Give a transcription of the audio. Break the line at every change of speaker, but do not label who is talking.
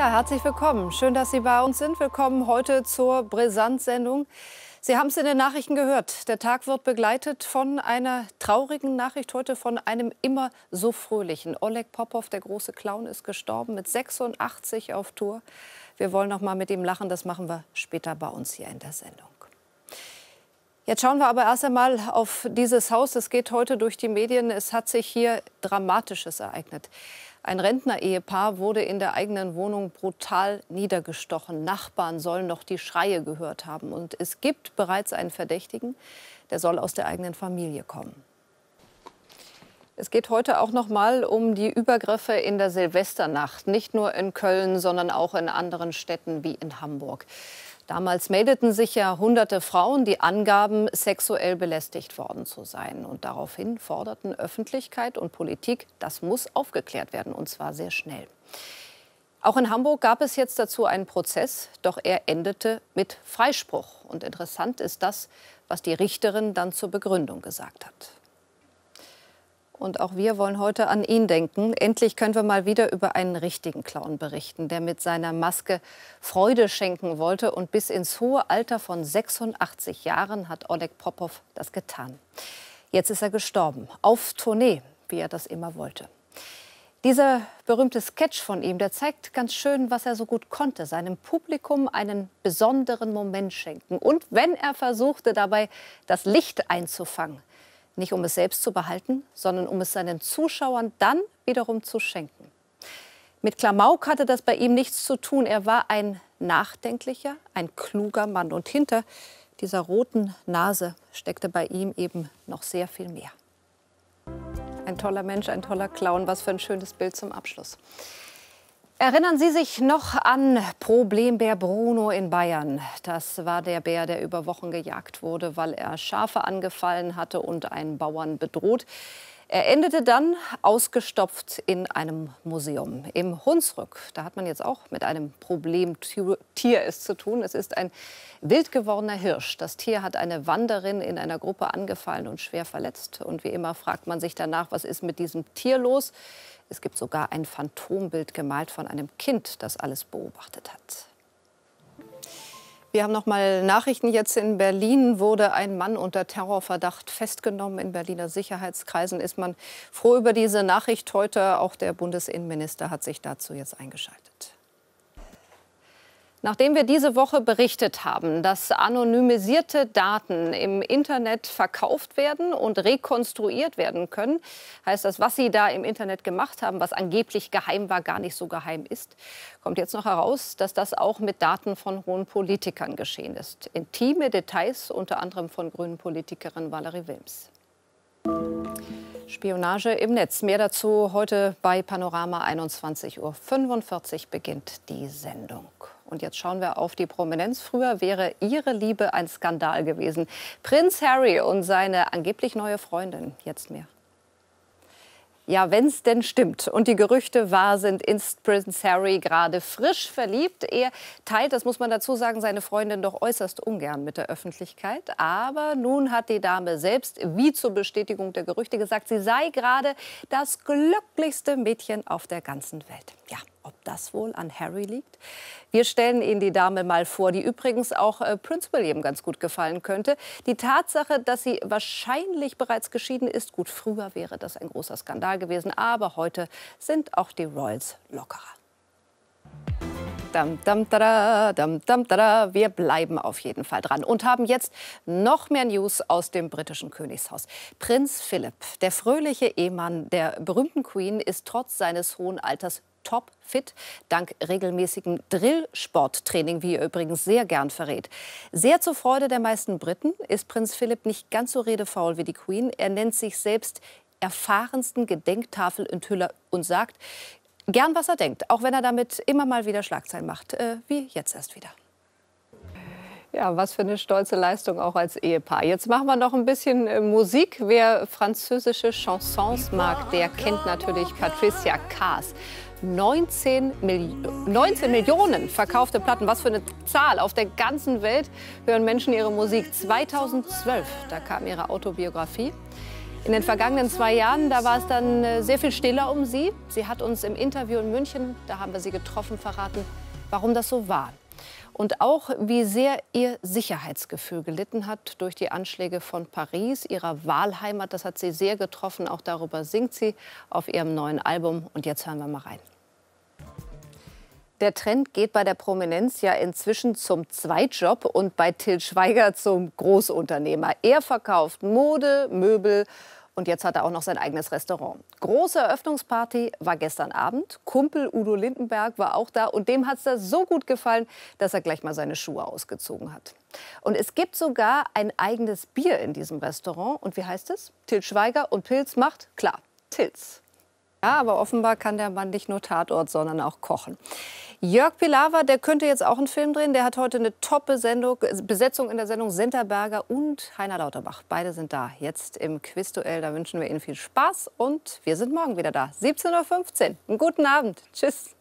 Ja, herzlich willkommen. Schön, dass Sie bei uns sind. Willkommen heute zur Brisant-Sendung. Sie haben es in den Nachrichten gehört. Der Tag wird begleitet von einer traurigen Nachricht heute von einem immer so fröhlichen. Oleg Popov, der große Clown, ist gestorben mit 86 auf Tour. Wir wollen noch mal mit ihm lachen. Das machen wir später bei uns hier in der Sendung. Jetzt schauen wir aber erst einmal auf dieses Haus. Es geht heute durch die Medien. Es hat sich hier Dramatisches ereignet. Ein Rentner-Ehepaar wurde in der eigenen Wohnung brutal niedergestochen. Nachbarn sollen noch die Schreie gehört haben. Und es gibt bereits einen Verdächtigen, der soll aus der eigenen Familie kommen. Es geht heute auch noch mal um die Übergriffe in der Silvesternacht. Nicht nur in Köln, sondern auch in anderen Städten wie in Hamburg. Damals meldeten sich ja hunderte Frauen, die angaben, sexuell belästigt worden zu sein. Und daraufhin forderten Öffentlichkeit und Politik, das muss aufgeklärt werden, und zwar sehr schnell. Auch in Hamburg gab es jetzt dazu einen Prozess, doch er endete mit Freispruch. Und interessant ist das, was die Richterin dann zur Begründung gesagt hat. Und auch wir wollen heute an ihn denken. Endlich können wir mal wieder über einen richtigen Clown berichten, der mit seiner Maske Freude schenken wollte. Und bis ins hohe Alter von 86 Jahren hat Oleg Popov das getan. Jetzt ist er gestorben, auf Tournee, wie er das immer wollte. Dieser berühmte Sketch von ihm, der zeigt ganz schön, was er so gut konnte, seinem Publikum einen besonderen Moment schenken. Und wenn er versuchte dabei, das Licht einzufangen, nicht um es selbst zu behalten, sondern um es seinen Zuschauern dann wiederum zu schenken. Mit Klamauk hatte das bei ihm nichts zu tun. Er war ein nachdenklicher, ein kluger Mann. Und hinter dieser roten Nase steckte bei ihm eben noch sehr viel mehr. Ein toller Mensch, ein toller Clown. Was für ein schönes Bild zum Abschluss. Erinnern Sie sich noch an Problembär Bruno in Bayern? Das war der Bär, der über Wochen gejagt wurde, weil er Schafe angefallen hatte und einen Bauern bedroht. Er endete dann ausgestopft in einem Museum im Hunsrück. Da hat man jetzt auch mit einem Problemtier es zu tun. Es ist ein wild gewordener Hirsch. Das Tier hat eine Wanderin in einer Gruppe angefallen und schwer verletzt. Und wie immer fragt man sich danach, was ist mit diesem Tier los? Es gibt sogar ein Phantombild gemalt von einem Kind, das alles beobachtet hat. Wir haben noch mal Nachrichten jetzt in Berlin. Wurde ein Mann unter Terrorverdacht festgenommen. In Berliner Sicherheitskreisen ist man froh über diese Nachricht heute. Auch der Bundesinnenminister hat sich dazu jetzt eingeschaltet. Nachdem wir diese Woche berichtet haben, dass anonymisierte Daten im Internet verkauft werden und rekonstruiert werden können, heißt das, was Sie da im Internet gemacht haben, was angeblich geheim war, gar nicht so geheim ist, kommt jetzt noch heraus, dass das auch mit Daten von hohen Politikern geschehen ist. Intime Details unter anderem von grünen Politikerin Valerie Wilms. Spionage im Netz. Mehr dazu heute bei Panorama 21.45 Uhr beginnt die Sendung. Und jetzt schauen wir auf die Prominenz. Früher wäre ihre Liebe ein Skandal gewesen. Prinz Harry und seine angeblich neue Freundin. Jetzt mehr. Ja, wenn es denn stimmt und die Gerüchte wahr sind, ist Prince Harry gerade frisch verliebt. Er teilt, das muss man dazu sagen, seine Freundin doch äußerst ungern mit der Öffentlichkeit. Aber nun hat die Dame selbst, wie zur Bestätigung der Gerüchte, gesagt, sie sei gerade das glücklichste Mädchen auf der ganzen Welt. Ja, ob das wohl an Harry liegt? Wir stellen Ihnen die Dame mal vor, die übrigens auch äh, Prince William ganz gut gefallen könnte. Die Tatsache, dass sie wahrscheinlich bereits geschieden ist, gut, früher wäre das ein großer Skandal gewesen, aber heute sind auch die Royals lockerer. Dam, dam, tada, dam, dam, tada. Wir bleiben auf jeden Fall dran und haben jetzt noch mehr News aus dem britischen Königshaus. Prinz Philipp, der fröhliche Ehemann der berühmten Queen, ist trotz seines hohen Alters topfit, dank regelmäßigem Drill-Sporttraining, wie er übrigens sehr gern verrät. Sehr zur Freude der meisten Briten ist Prinz Philipp nicht ganz so redefaul wie die Queen. Er nennt sich selbst erfahrensten Gedenktafelenthüller und sagt gern, was er denkt, auch wenn er damit immer mal wieder Schlagzeilen macht, äh, wie jetzt erst wieder. Ja, was für eine stolze Leistung auch als Ehepaar. Jetzt machen wir noch ein bisschen äh, Musik. Wer französische Chansons mag, der kennt natürlich Patricia Kaas. 19, Mil 19 Millionen verkaufte Platten, was für eine Zahl. Auf der ganzen Welt hören Menschen ihre Musik. 2012, da kam ihre Autobiografie. In den vergangenen zwei Jahren, da war es dann äh, sehr viel stiller um sie. Sie hat uns im Interview in München, da haben wir sie getroffen, verraten, warum das so war und auch, wie sehr ihr Sicherheitsgefühl gelitten hat durch die Anschläge von Paris, ihrer Wahlheimat. Das hat sie sehr getroffen. Auch darüber singt sie auf ihrem neuen Album. Und jetzt hören wir mal rein. Der Trend geht bei der Prominenz ja inzwischen zum Zweitjob und bei Till Schweiger zum Großunternehmer. Er verkauft Mode, Möbel und jetzt hat er auch noch sein eigenes Restaurant. Große Eröffnungsparty war gestern Abend. Kumpel Udo Lindenberg war auch da. Und dem hat es da so gut gefallen, dass er gleich mal seine Schuhe ausgezogen hat. Und es gibt sogar ein eigenes Bier in diesem Restaurant. Und wie heißt es? Til Schweiger und Pilz macht klar. Tilz. Ja, aber offenbar kann der Mann nicht nur Tatort, sondern auch kochen. Jörg Pilawa, der könnte jetzt auch einen Film drehen. Der hat heute eine Top-Besetzung in der Sendung Senterberger und Heiner Lauterbach. Beide sind da jetzt im Quizduell. Da wünschen wir Ihnen viel Spaß und wir sind morgen wieder da. 17.15 Uhr. Einen guten Abend. Tschüss.